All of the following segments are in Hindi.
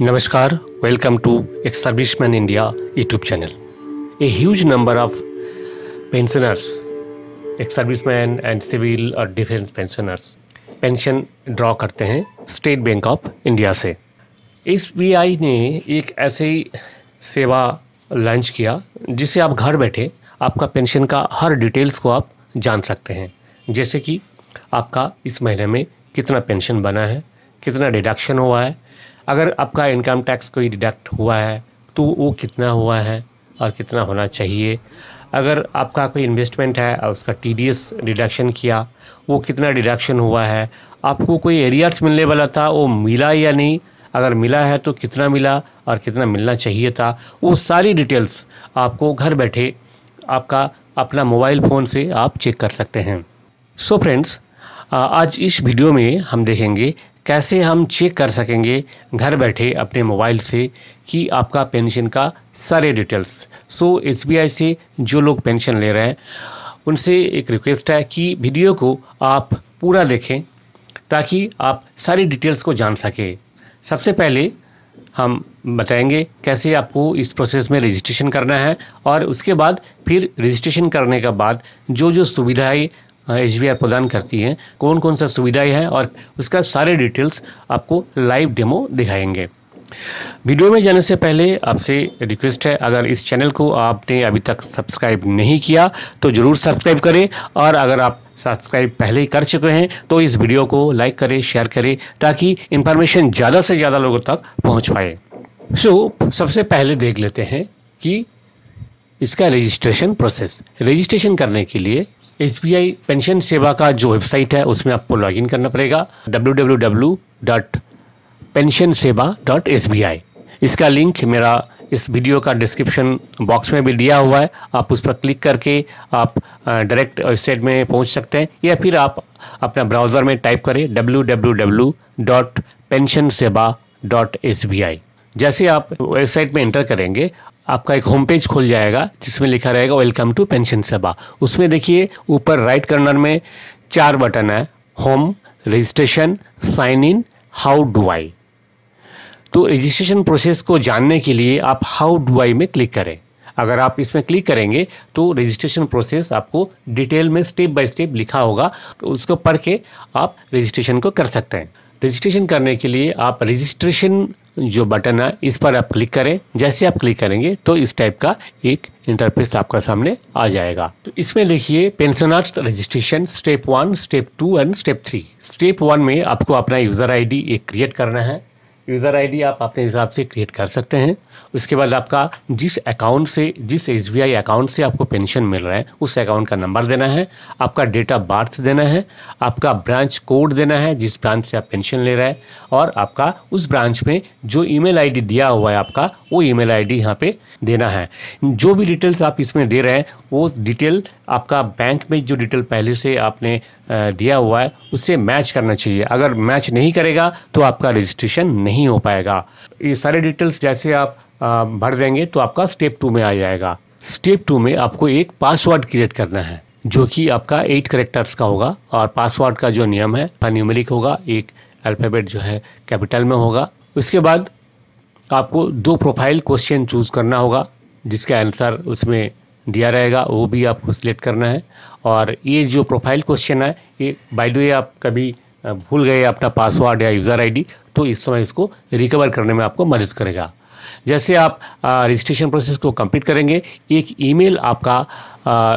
नमस्कार welcome to ex serviceman India YouTube channel a huge number of pensioners ex serviceman and civil और डिफेंस पेंशनर्स पेंशन ड्रॉ करते हैं स्टेट बैंक ऑफ इंडिया से एस ने एक ऐसे सेवा लॉन्च किया जिसे आप घर बैठे आपका पेंशन का हर डिटेल्स को आप जान सकते हैं जैसे कि आपका इस महीने में कितना पेंशन बना है कितना डिडक्शन हुआ है अगर आपका इनकम टैक्स कोई डिडक्ट हुआ है तो वो कितना हुआ है और कितना होना चाहिए अगर आपका कोई इन्वेस्टमेंट है और उसका एस डिडक्शन किया वो कितना डिडक्शन हुआ है आपको कोई एरियाज मिलने वाला था वो मिला या नहीं अगर मिला है तो कितना मिला और कितना मिलना चाहिए था वो सारी डिटेल्स आपको घर बैठे आपका अपना मोबाइल फ़ोन से आप चेक कर सकते हैं सो so फ्रेंड्स आज इस वीडियो में हम देखेंगे कैसे हम चेक कर सकेंगे घर बैठे अपने मोबाइल से कि आपका पेंशन का सारे डिटेल्स सो एस से जो लोग पेंशन ले रहे हैं उनसे एक रिक्वेस्ट है कि वीडियो को आप पूरा देखें ताकि आप सारी डिटेल्स को जान सकें सबसे पहले हम बताएंगे कैसे आपको इस प्रोसेस में रजिस्ट्रेशन करना है और उसके बाद फिर रजिस्ट्रेशन करने के बाद जो जो सुविधाएं एच प्रदान करती है कौन कौन सा सुविधाएं हैं और उसका सारे डिटेल्स आपको लाइव डेमो दिखाएंगे वीडियो में जाने से पहले आपसे रिक्वेस्ट है अगर इस चैनल को आपने अभी तक सब्सक्राइब नहीं किया तो ज़रूर सब्सक्राइब करें और अगर आप सब्सक्राइब पहले ही कर चुके हैं तो इस वीडियो को लाइक करें शेयर करें ताकि इन्फॉर्मेशन ज़्यादा से ज़्यादा लोगों तक पहुँच पाए सो so, सबसे पहले देख लेते हैं कि इसका रजिस्ट्रेशन प्रोसेस रजिस्ट्रेशन करने के लिए एस पेंशन सेवा का जो वेबसाइट है उसमें आपको लॉगिन करना पड़ेगा W W W dot pension Seva dot S B I इसका लिंक मेरा इस वीडियो का डिस्क्रिप्शन बॉक्स में भी दिया हुआ है आप उस पर क्लिक करके आप डायरेक्ट वेबसाइट में पहुंच सकते हैं या फिर आप अपना ब्राउज़र में टाइप करें W W W dot pension Seva dot S B I जैसे आप वेबसाइट में एंटर करेंगे आपका एक होम पेज खुल जाएगा जिसमें लिखा रहेगा वेलकम टू पेंशन सभा उसमें देखिए ऊपर राइट कॉर्नर में चार बटन है home registration sign in how do I तो रजिस्ट्रेशन प्रोसेस को जानने के लिए आप हाउ डू आई में क्लिक करें अगर आप इसमें क्लिक करेंगे तो रजिस्ट्रेशन प्रोसेस आपको डिटेल में स्टेप बाय स्टेप लिखा होगा तो उसको पढ़ के आप रजिस्ट्रेशन को कर सकते हैं रजिस्ट्रेशन करने के लिए आप रजिस्ट्रेशन जो बटन है इस पर आप क्लिक करें जैसे आप क्लिक करेंगे तो इस टाइप का एक इंटरफेस आपका सामने आ जाएगा तो इसमें देखिए pensioners registration step one step two and step three step one में आपको अपना यूज़र आईडी एक क्रिएट करना है यूज़र आईडी आप अपने हिसाब से क्रिएट कर सकते हैं उसके बाद आपका जिस अकाउंट से जिस एस अकाउंट से आपको पेंशन मिल रहा है उस अकाउंट का नंबर देना है आपका डेट ऑफ बर्थ देना है आपका ब्रांच कोड देना है जिस ब्रांच से आप पेंशन ले रहे हैं और आपका उस ब्रांच में जो ई मेल दिया हुआ है आपका वो ई मेल आई यहाँ पे देना है जो भी डिटेल्स आप इसमें दे रहे हैं वो डिटेल आपका बैंक में जो डिटेल पहले से आपने दिया हुआ है उससे मैच करना चाहिए अगर मैच नहीं करेगा तो आपका रजिस्ट्रेशन नहीं हो पाएगा ये सारे डिटेल्स जैसे आप भर देंगे तो आपका स्टेप टू में आ जाएगा स्टेप टू में आपको एक पासवर्ड क्रिएट करना है जो कि आपका एट करेक्टर्स का होगा और पासवर्ड का जो नियम है न्यूमेरिक होगा एक अल्फ़ाबेट जो है कैपिटल में होगा उसके बाद आपको दो प्रोफाइल क्वेश्चन चूज़ करना होगा जिसका आंसर उसमें दिया रहेगा वो भी आपको सिलेक्ट करना है और ये जो प्रोफाइल क्वेश्चन है ये बाय द वे आप कभी भूल गए अपना पासवर्ड या यूज़र आईडी तो इस समय इसको रिकवर करने में आपको मदद करेगा जैसे आप रजिस्ट्रेशन प्रोसेस को कंप्लीट करेंगे एक ईमेल आपका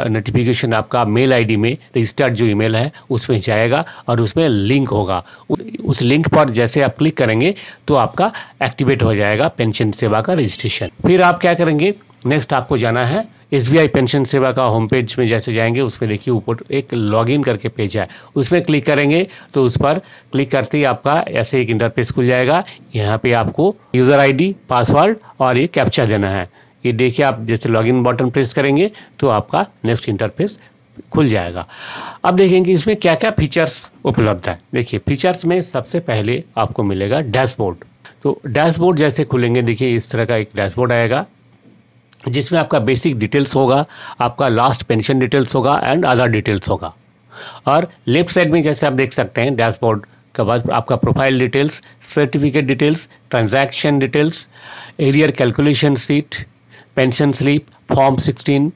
नोटिफिकेशन आपका मेल आईडी में रजिस्टर्ड जो ईमेल है उसमें जाएगा और उसमें लिंक होगा उस लिंक पर जैसे आप क्लिक करेंगे तो आपका एक्टिवेट हो जाएगा पेंशन सेवा का रजिस्ट्रेशन फिर आप क्या करेंगे नेक्स्ट आपको जाना है एस पेंशन सेवा का होम पेज में जैसे जाएंगे उसमें देखिए ऊपर एक लॉगिन करके पेज है उसमें क्लिक करेंगे तो उस पर क्लिक करते ही आपका ऐसे एक इंटरफेस खुल जाएगा यहाँ पे आपको यूज़र आईडी पासवर्ड और ये कैप्चा देना है ये देखिए आप जैसे लॉगिन बटन प्रेस करेंगे तो आपका नेक्स्ट इंटरफेस खुल जाएगा अब देखेंगे इसमें क्या क्या फीचर्स उपलब्ध है देखिए फीचर्स में सबसे पहले आपको मिलेगा डैशबोर्ड तो डैशबोर्ड जैसे खुलेंगे देखिए इस तरह का एक डैशबोर्ड आएगा जिसमें आपका बेसिक डिटेल्स होगा आपका लास्ट पेंशन डिटेल्स होगा एंड अदर डिटेल्स होगा और लेफ्ट साइड में जैसे आप देख सकते हैं डैशबोर्ड के बाद आपका profile details certificate details transaction details arrear calculation sheet pension slip form sixteen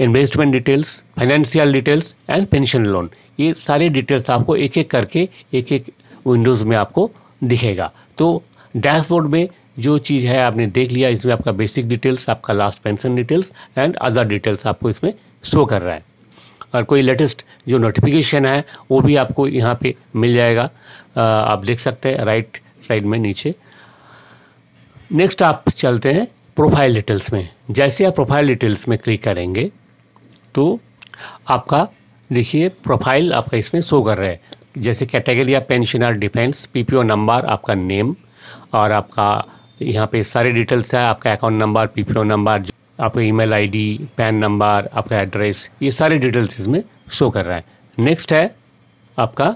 investment details financial details and pension loan ये सारे डिटेल्स आपको एक एक करके एक एक विंडोज़ में आपको दिखेगा तो डैशबोर्ड में जो चीज़ है आपने देख लिया इसमें आपका बेसिक डिटेल्स आपका last pension details and other details आपको इसमें शो कर रहा है और कोई लेटेस्ट जो नोटिफिकेशन है वो भी आपको यहाँ पे मिल जाएगा आप देख सकते हैं राइट साइड में नीचे नेक्स्ट आप चलते हैं प्रोफाइल डिटेल्स में जैसे आप प्रोफाइल डिटेल्स में क्लिक करेंगे तो आपका देखिए प्रोफाइल आपका इसमें शो कर रहा है जैसे कैटेगरी या पेंशनर डिफेंस पीपीओ नंबर आपका नेम और आपका यहाँ पे सारे डिटेल्स है आपका account number P O number आपका ई मेल पैन नंबर आपका एड्रेस ये सारे डिटेल्स इसमें शो कर रहा है नेक्स्ट है आपका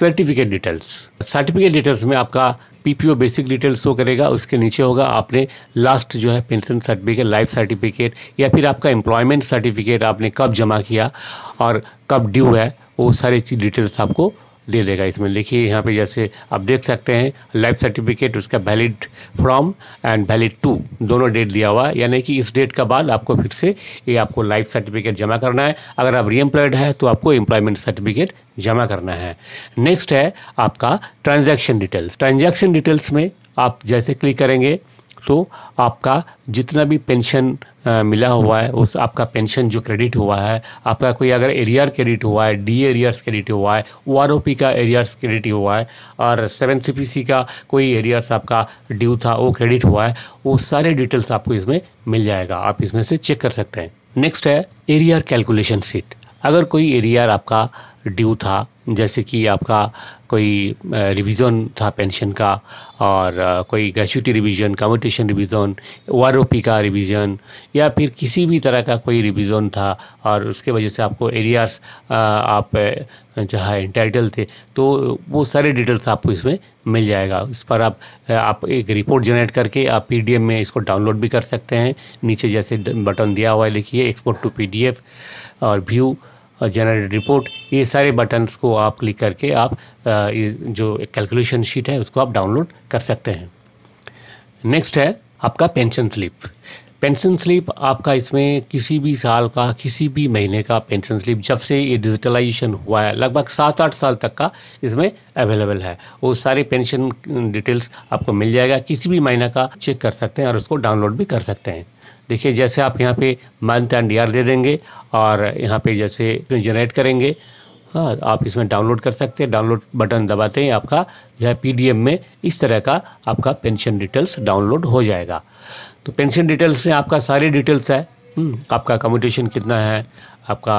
सर्टिफिकेट डिटेल्स सर्टिफिकेट डिटेल्स में आपका पीपीओ बेसिक डिटेल्स शो करेगा उसके नीचे होगा आपने लास्ट जो है पेंशन सर्टिफिकेट लाइफ सर्टिफिकेट या फिर आपका एम्प्लॉयमेंट सर्टिफिकेट आपने कब जमा किया और कब ड्यू है वो सारी डिटेल्स आपको दे देगा इसमें देखिए यहाँ पे जैसे आप देख सकते हैं लाइफ सर्टिफिकेट उसका valid from and valid to दोनों डेट दिया हुआ है यानी कि इस डेट का बाद आपको फिर से ये आपको लाइफ सर्टिफिकेट जमा करना है अगर आप रीएम्प्लॉयड है तो आपको एम्प्लॉयमेंट सर्टिफिकेट जमा करना है नेक्स्ट है आपका ट्रांजेक्शन डिटेल्स ट्रांजेक्शन डिटेल्स में आप जैसे क्लिक करेंगे तो आपका जितना भी पेंशन मिला हुआ है उस आपका पेंशन जो क्रेडिट हुआ है आपका कोई अगर एरियर क्रेडिट हुआ है डी एरियर्स क्रेडिट हुआ है ओ आर ओ पी का एरियर्स क्रेडिट हुआ है और सेवन सी का कोई एरियर्स आपका ड्यू था वो क्रेडिट हुआ है वो सारे डिटेल्स आपको इसमें मिल जाएगा आप इसमें से चेक कर सकते हैं नेक्स्ट है एरियर कैलकुलेशन सीट अगर कोई एरियर आपका ड्यू था जैसे कि आपका कोई रिवीजन था पेंशन का और कोई gratuity revision commutation revision O R O P का रिवीजन या फिर किसी भी तरह का कोई रिवीजन था और उसके वजह से आपको एरियाज आप जो है इंटाइटल थे तो वो सारे डिटेल्स आपको इसमें मिल जाएगा इस पर आप आप एक रिपोर्ट जनरेट करके आप पी में इसको डाउनलोड भी कर सकते हैं नीचे जैसे बटन दिया हुआ है लिखिए एक्सपोर्ट टू पी और व्यू जनरेट रिपोर्ट ये सारे बटन्स को आप क्लिक करके आप जो कैलकुलेशन शीट है उसको आप डाउनलोड कर सकते हैं नेक्स्ट है आपका पेंशन स्लिप पेंशन स्लिप आपका इसमें किसी भी साल का किसी भी महीने का पेंशन स्लिप जब से ये डिजिटलाइजेशन हुआ है लगभग सात आठ साल तक का इसमें अवेलेबल है वो सारे पेंशन डिटेल्स आपको मिल जाएगा किसी भी महीने का चेक कर सकते हैं और उसको डाउनलोड भी कर सकते हैं देखिए जैसे आप यहाँ पे मंथ एंड ईयर दे देंगे और यहाँ पे जैसे जनरेट करेंगे हाँ आप इसमें डाउनलोड कर सकते हैं डाउनलोड बटन दबाते हैं आपका जो है पी में इस तरह का आपका पेंशन डिटेल्स डाउनलोड हो जाएगा तो पेंशन डिटेल्स में आपका सारी डिटेल्स है हम्म। आपका अकोमोडेशन कितना है आपका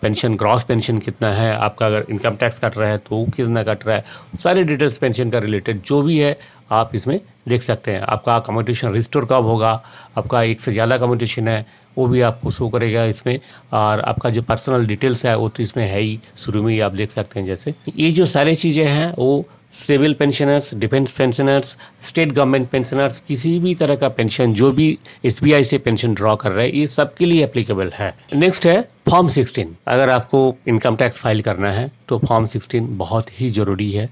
पेंशन ग्रॉस पेंशन कितना है आपका अगर इनकम टैक्स कट रहा है तो वो कितना कट रहा है सारे डिटेल्स पेंशन का रिलेटेड जो भी है आप इसमें देख सकते हैं आपका अकोमोडेशन रजिस्टर कब होगा आपका एक से ज़्यादा अकोमोडेशन है वो भी आपको शो करेगा इसमें और आपका जो पर्सनल डिटेल्स है वो तो इसमें है ही शुरू में ही आप देख सकते हैं जैसे ये जो सारी चीज़ें हैं वो civil pensioners defence pensioners state government pensioners किसी भी तरह का पेंशन जो भी एस से पेंशन ड्रॉ कर रहे हैं ये सबके लिए एप्लीकेबल है नेक्स्ट है फॉर्म 16 अगर आपको इनकम टैक्स फाइल करना है तो फॉर्म 16 बहुत ही ज़रूरी है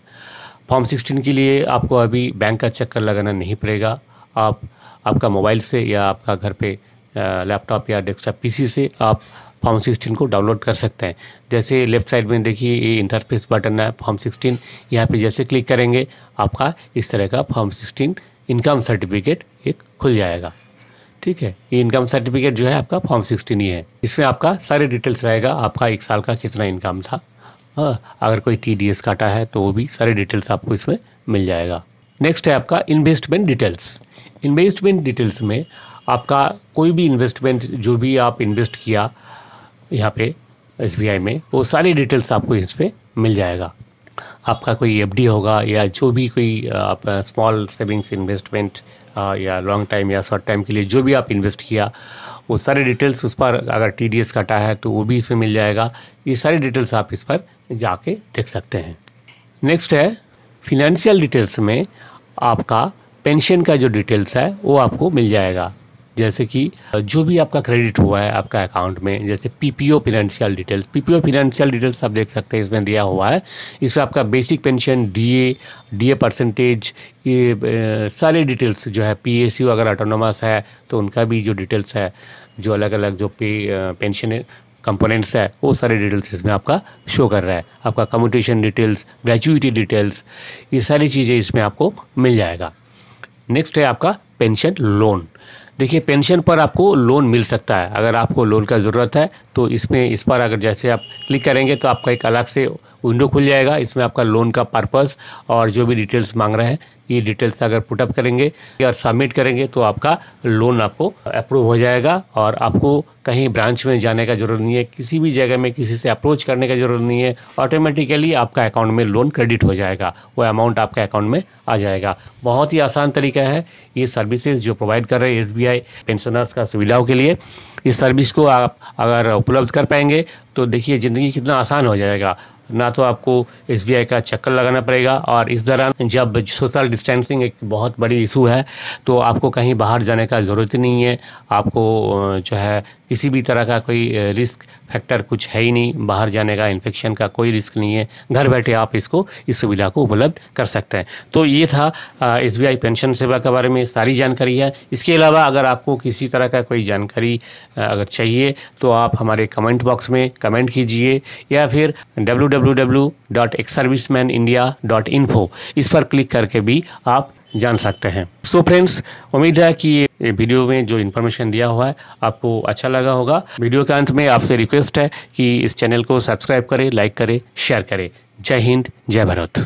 फॉर्म 16 के लिए आपको अभी बैंक का चक्कर लगाना नहीं पड़ेगा आप आपका मोबाइल से या आपका घर पे लैपटॉप या डेस्कटॉप पीसी से आप फॉर्म सिक्सटीन को डाउनलोड कर सकते हैं जैसे लेफ्ट साइड में देखिए ये इंटरफेस बटन है फॉर्म सिक्सटीन यहाँ पे जैसे क्लिक करेंगे आपका इस तरह का फॉर्म सिक्सटीन इनकम सर्टिफिकेट एक खुल जाएगा ठीक है ये इनकम सर्टिफिकेट जो है आपका फॉर्म सिक्सटीन ही है इसमें आपका सारे डिटेल्स रहेगा आपका एक साल का कितना इनकम था हाँ अगर कोई टी डी एस काटा है तो वो भी सारे डिटेल्स आपको इसमें मिल जाएगा नेक्स्ट है आपका इन्वेस्टमेंट डिटेल्स इन्वेस्टमेंट डिटेल्स में आपका कोई भी इन्वेस्टमेंट जो भी आप इन्वेस्ट किया यहाँ पे एस में वो सारी डिटेल्स आपको इस पर मिल जाएगा आपका कोई एफ होगा या जो भी कोई आप स्मॉल सेविंग्स इन्वेस्टमेंट या लॉन्ग टाइम या शॉर्ट टाइम के लिए जो भी आप इन्वेस्ट किया वो सारे डिटेल्स उस पर अगर टी डी एस कटा है तो वो भी इसमें मिल जाएगा ये सारी डिटेल्स आप इस पर जाके देख सकते हैं नेक्स्ट है फिनेंशियल डिटेल्स में आपका पेंशन का जो डिटेल्स है वो आपको मिल जाएगा जैसे कि जो भी आपका क्रेडिट हुआ है आपका अकाउंट में जैसे PPO financial details PPO financial details आप देख सकते हैं इसमें दिया हुआ है इसमें आपका basic pension DA DA percentage ये सारे डिटेल्स जो है पीएसयू अगर ऑटोनोमस है तो उनका भी जो डिटेल्स है जो अलग अलग जो पे पेंशन कंपोनेंट्स है वो सारे डिटेल्स इसमें आपका शो कर रहा है आपका कम्यूटेशन डिटेल्स ग्रेचुटी डिटेल्स ये सारी चीज़ें इसमें आपको मिल जाएगा नेक्स्ट है आपका पेंशन लोन देखिए पेंशन पर आपको लोन मिल सकता है अगर आपको लोन का ज़रूरत है तो इसमें इस पर अगर जैसे आप क्लिक करेंगे तो आपका एक अलग से विंडो खुल जाएगा इसमें आपका लोन का पर्पस और जो भी डिटेल्स मांग रहे हैं ये डिटेल्स अगर पुटअप करेंगे और सबमिट करेंगे तो आपका लोन आपको अप्रूव हो जाएगा और आपको कहीं ब्रांच में जाने का जरूरत नहीं है किसी भी जगह में किसी से अप्रोच करने का जरूरत नहीं है ऑटोमेटिकली आपका अकाउंट में लोन क्रेडिट हो जाएगा वो अमाउंट आपके अकाउंट में आ जाएगा बहुत ही आसान तरीका है ये सर्विसेज जो प्रोवाइड कर रहे हैं एस पेंशनर्स का सुविधाओं के लिए इस सर्विस को आप अगर उपलब्ध कर पाएंगे तो देखिए ज़िंदगी कितना आसान हो जाएगा ना तो आपको एस का चक्कर लगाना पड़ेगा और इस दौरान जब सोशल डिस्टेंसिंग एक बहुत बड़ी इशू है तो आपको कहीं बाहर जाने का ज़रूरत नहीं है आपको जो है किसी भी तरह का कोई रिस्क फैक्टर कुछ है ही नहीं बाहर जाने का इन्फेक्शन का कोई रिस्क नहीं है घर बैठे आप इसको इस सुविधा को उपलब्ध कर सकते हैं तो ये था एस पेंशन सेवा के बारे में सारी जानकारी है इसके अलावा अगर आपको किसी तरह का कोई जानकारी अगर चाहिए तो आप हमारे कमेंट बॉक्स में कमेंट कीजिए या फिर डब्ल्यू इस पर क्लिक करके भी आप जान सकते हैं सो फ्रेंड्स उम्मीद है कि ये वीडियो में जो इन्फॉर्मेशन दिया हुआ है आपको अच्छा लगा होगा वीडियो के अंत में आपसे रिक्वेस्ट है कि इस चैनल को सब्सक्राइब करें लाइक करें शेयर करें जय हिंद जय भारत